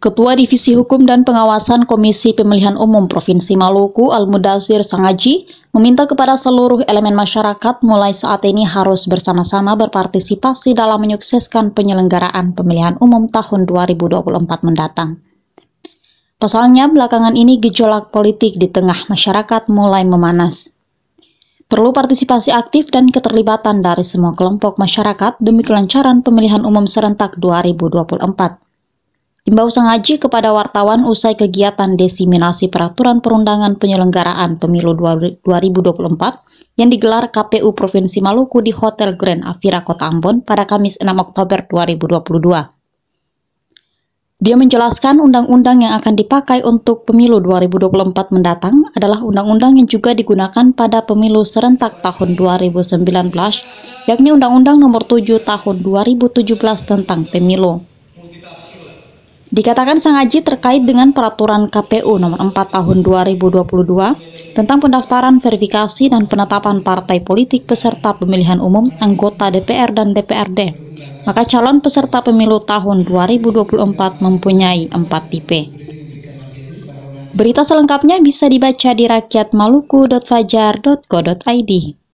Ketua Divisi Hukum dan Pengawasan Komisi Pemilihan Umum Provinsi Maluku al mudazir Sangaji meminta kepada seluruh elemen masyarakat mulai saat ini harus bersama-sama berpartisipasi dalam menyukseskan penyelenggaraan pemilihan umum tahun 2024 mendatang. Pasalnya, belakangan ini gejolak politik di tengah masyarakat mulai memanas. Perlu partisipasi aktif dan keterlibatan dari semua kelompok masyarakat demi kelancaran pemilihan umum serentak 2024. Imbau sengaji kepada wartawan usai kegiatan desiminasi peraturan perundangan penyelenggaraan pemilu 2024 yang digelar KPU Provinsi Maluku di Hotel Grand Avira Kota Ambon pada Kamis 6 Oktober 2022. Dia menjelaskan undang-undang yang akan dipakai untuk pemilu 2024 mendatang adalah undang-undang yang juga digunakan pada pemilu serentak tahun 2019, yakni Undang-Undang Nomor 7 Tahun 2017 tentang Pemilu. Dikatakan Sang Haji terkait dengan peraturan KPU nomor 4 tahun 2022 tentang pendaftaran verifikasi dan penetapan partai politik peserta pemilihan umum anggota DPR dan DPRD. Maka calon peserta pemilu tahun 2024 mempunyai 4 tipe. Berita selengkapnya bisa dibaca di rakyatmaluku.fajar.co.id.